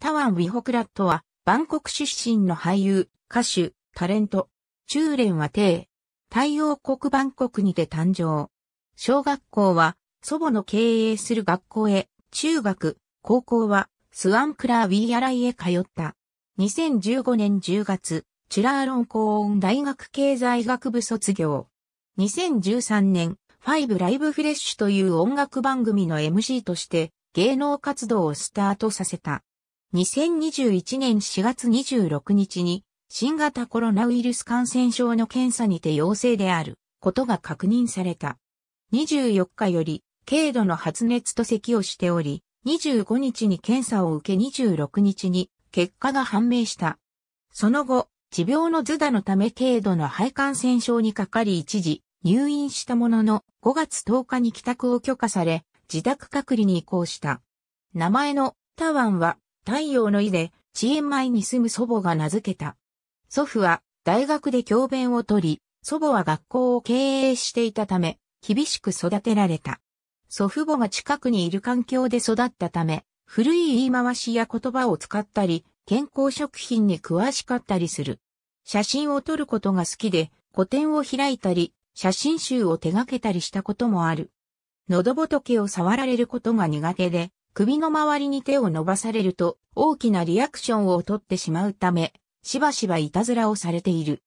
タワン・ウィホクラットは、バンコク出身の俳優、歌手、タレント。中連は帝。太陽国バンコクにて誕生。小学校は、祖母の経営する学校へ、中学、高校は、スワンクラー・ウィーアライへ通った。2015年10月、チュラーロンコーン大学経済学部卒業。2013年、ファイブライブフレッシュという音楽番組の MC として芸能活動をスタートさせた。2021年4月26日に新型コロナウイルス感染症の検査にて陽性であることが確認された。24日より軽度の発熱と咳をしており、25日に検査を受け26日に結果が判明した。その後、持病の図打のため軽度の肺感染症にかかり一時入院したものの5月10日に帰宅を許可され自宅隔離に移行した。名前のタワンは太陽の意で、遅延前に住む祖母が名付けた。祖父は大学で教鞭をとり、祖母は学校を経営していたため、厳しく育てられた。祖父母が近くにいる環境で育ったため、古い言い回しや言葉を使ったり、健康食品に詳しかったりする。写真を撮ることが好きで、個展を開いたり、写真集を手掛けたりしたこともある。喉仏を触られることが苦手で、首の周りに手を伸ばされると大きなリアクションを取ってしまうため、しばしばいたずらをされている。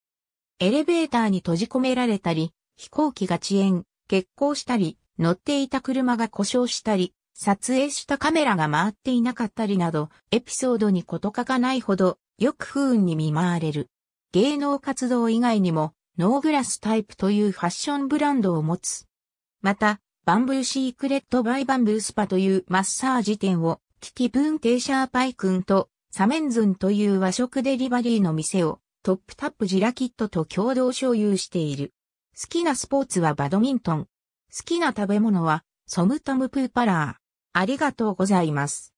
エレベーターに閉じ込められたり、飛行機が遅延、欠航したり、乗っていた車が故障したり、撮影したカメラが回っていなかったりなど、エピソードに事欠かないほど、よく不運に見舞われる。芸能活動以外にも、ノーグラスタイプというファッションブランドを持つ。また、バンブーシークレットバイバンブースパというマッサージ店を、キキプーンテイシャーパイ君と、サメンズンという和食デリバリーの店を、トップタップジラキットと共同所有している。好きなスポーツはバドミントン。好きな食べ物は、ソムトムプーパラー。ありがとうございます。